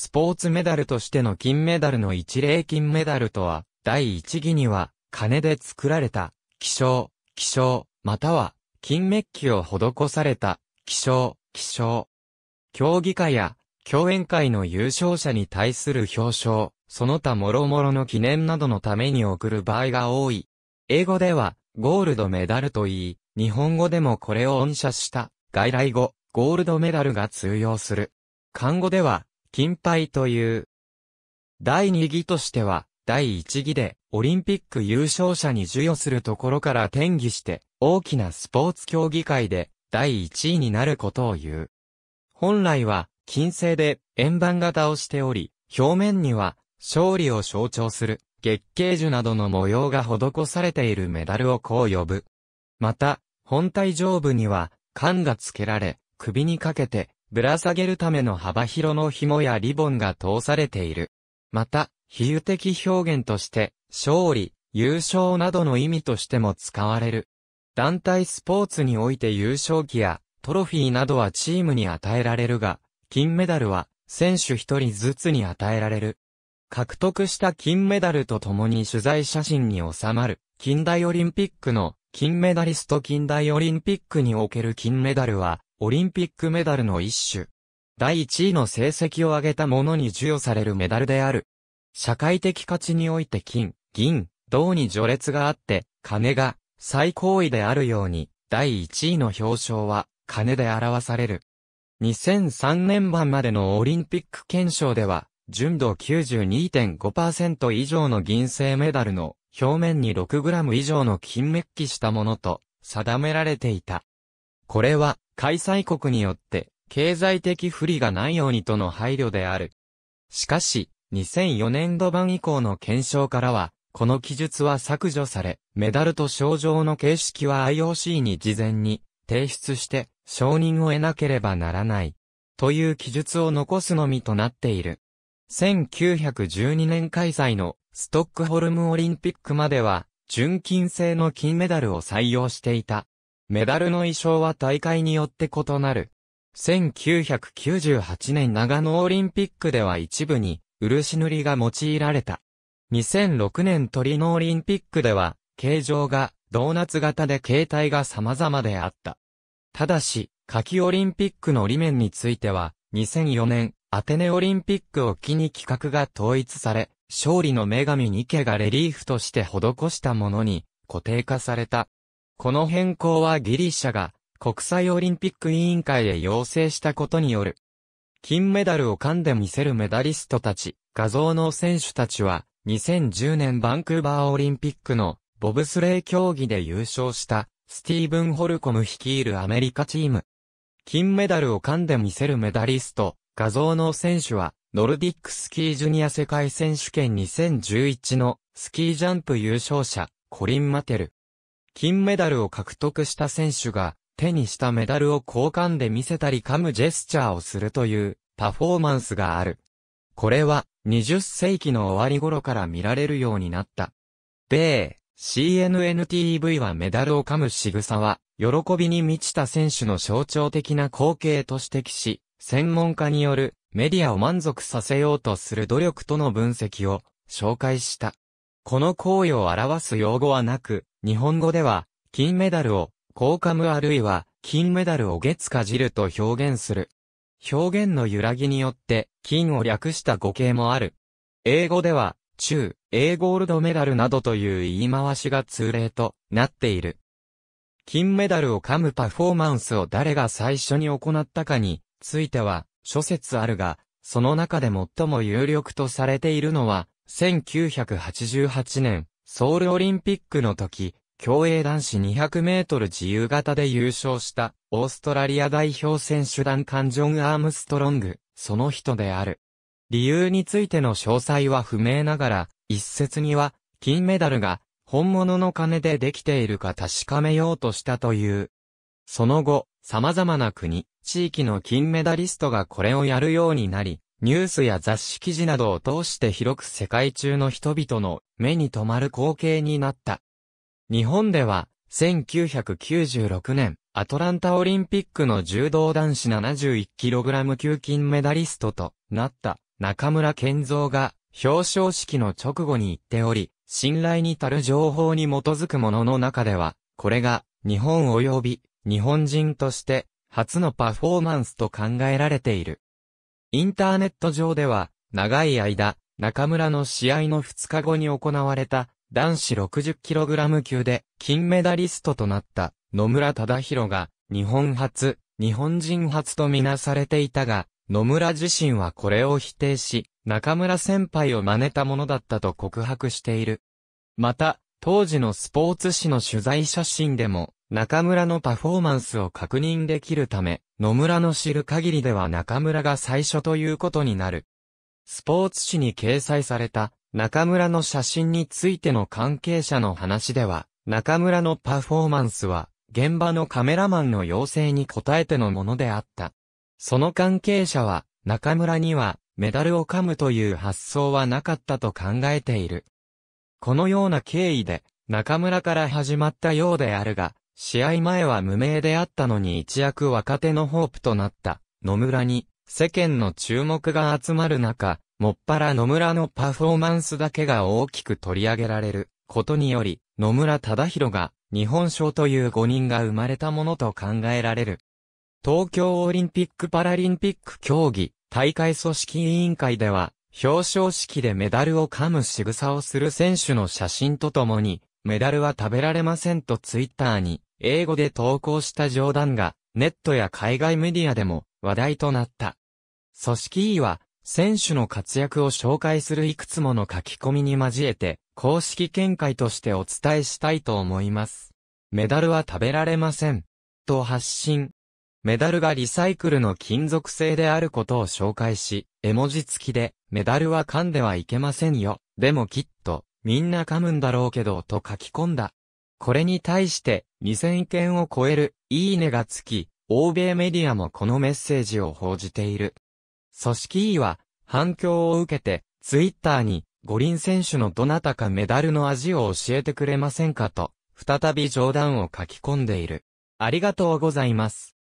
スポーツメダルとしての金メダルの一例金メダルとは、第一義には、金で作られた、気象、気象、または、金メッキを施された、気象、気象。競技会や、競演会の優勝者に対する表彰、その他諸々の記念などのために贈る場合が多い。英語では、ゴールドメダルと言い、日本語でもこれを音写した、外来語、ゴールドメダルが通用する。漢語では、金杯という。第2義としては、第1義で、オリンピック優勝者に授与するところから転義して、大きなスポーツ競技会で、第1位になることを言う。本来は、金星で、円盤型をしており、表面には、勝利を象徴する、月桂樹などの模様が施されているメダルをこう呼ぶ。また、本体上部には、缶が付けられ、首にかけて、ぶら下げるための幅広の紐やリボンが通されている。また、比喩的表現として、勝利、優勝などの意味としても使われる。団体スポーツにおいて優勝旗やトロフィーなどはチームに与えられるが、金メダルは選手一人ずつに与えられる。獲得した金メダルと共に取材写真に収まる、近代オリンピックの金メダリスト近代オリンピックにおける金メダルは、オリンピックメダルの一種。第1位の成績を上げた者に授与されるメダルである。社会的価値において金、銀、銅に序列があって、金が最高位であるように、第1位の表彰は金で表される。2003年版までのオリンピック憲章では、純度92.5%以上の銀製メダルの表面に 6g 以上の金メッキしたものと定められていた。これは開催国によって経済的不利がないようにとの配慮である。しかし、2004年度版以降の検証からは、この記述は削除され、メダルと賞状の形式は IOC に事前に提出して承認を得なければならない。という記述を残すのみとなっている。1912年開催のストックホルムオリンピックまでは、純金製の金メダルを採用していた。メダルの衣装は大会によって異なる。1998年長野オリンピックでは一部に漆塗りが用いられた。2006年トリノオリンピックでは形状がドーナツ型で形態が様々であった。ただし、夏季オリンピックの裏面については2004年アテネオリンピックを機に企画が統一され、勝利の女神ニケがレリーフとして施したものに固定化された。この変更はギリシャが国際オリンピック委員会へ要請したことによる。金メダルを噛んでみせるメダリストたち、画像の選手たちは、2010年バンクーバーオリンピックのボブスレー競技で優勝したスティーブン・ホルコム率いるアメリカチーム。金メダルを噛んでみせるメダリスト、画像の選手は、ノルディックスキージュニア世界選手権2011のスキージャンプ優勝者、コリン・マテル。金メダルを獲得した選手が、手にしたメダルを交換で見せたり噛むジェスチャーをするというパフォーマンスがある。これは20世紀の終わり頃から見られるようになった。米、CNNTV はメダルを噛む仕草は、喜びに満ちた選手の象徴的な光景と指摘し、専門家によるメディアを満足させようとする努力との分析を紹介した。この行為を表す用語はなく、日本語では、金メダルを、こうかむあるいは、金メダルを月かじると表現する。表現の揺らぎによって、金を略した語形もある。英語では、中、A ゴールドメダルなどという言い回しが通例となっている。金メダルを噛むパフォーマンスを誰が最初に行ったかについては諸説あるが、その中で最も有力とされているのは、1988年、ソウルオリンピックの時、競泳男子200メートル自由形で優勝したオーストラリア代表選手団カンジョン・アームストロング、その人である。理由についての詳細は不明ながら、一説には、金メダルが本物の金でできているか確かめようとしたという。その後、様々な国、地域の金メダリストがこれをやるようになり、ニュースや雑誌記事などを通して広く世界中の人々の目に留まる光景になった。日本では、1996年、アトランタオリンピックの柔道男子 71kg 級金メダリストとなった中村健三が表彰式の直後に言っており、信頼に足る情報に基づくものの中では、これが日本及び日本人として初のパフォーマンスと考えられている。インターネット上では、長い間、中村の試合の2日後に行われた、男子 60kg 級で、金メダリストとなった、野村忠宏が、日本初、日本人初とみなされていたが、野村自身はこれを否定し、中村先輩を真似たものだったと告白している。また、当時のスポーツ紙の取材写真でも、中村のパフォーマンスを確認できるため、野村の知る限りでは中村が最初ということになる。スポーツ紙に掲載された中村の写真についての関係者の話では、中村のパフォーマンスは現場のカメラマンの要請に応えてのものであった。その関係者は中村にはメダルを噛むという発想はなかったと考えている。このような経緯で中村から始まったようであるが、試合前は無名であったのに一躍若手のホープとなった野村に世間の注目が集まる中、もっぱら野村のパフォーマンスだけが大きく取り上げられることにより野村忠宏が日本賞という五人が生まれたものと考えられる。東京オリンピック・パラリンピック競技大会組織委員会では表彰式でメダルを噛む仕草をする選手の写真とともにメダルは食べられませんとツイッターに、英語で投稿した冗談が、ネットや海外メディアでも話題となった。組織委は、選手の活躍を紹介するいくつもの書き込みに交えて、公式見解としてお伝えしたいと思います。メダルは食べられません。と発信。メダルがリサイクルの金属製であることを紹介し、絵文字付きで、メダルは噛んではいけませんよ。でもきっと、みんな噛むんだろうけど、と書き込んだ。これに対して、2000件を超える、いいねがつき、欧米メディアもこのメッセージを報じている。組織委は、反響を受けて、ツイッターに、五輪選手のどなたかメダルの味を教えてくれませんかと、再び冗談を書き込んでいる。ありがとうございます。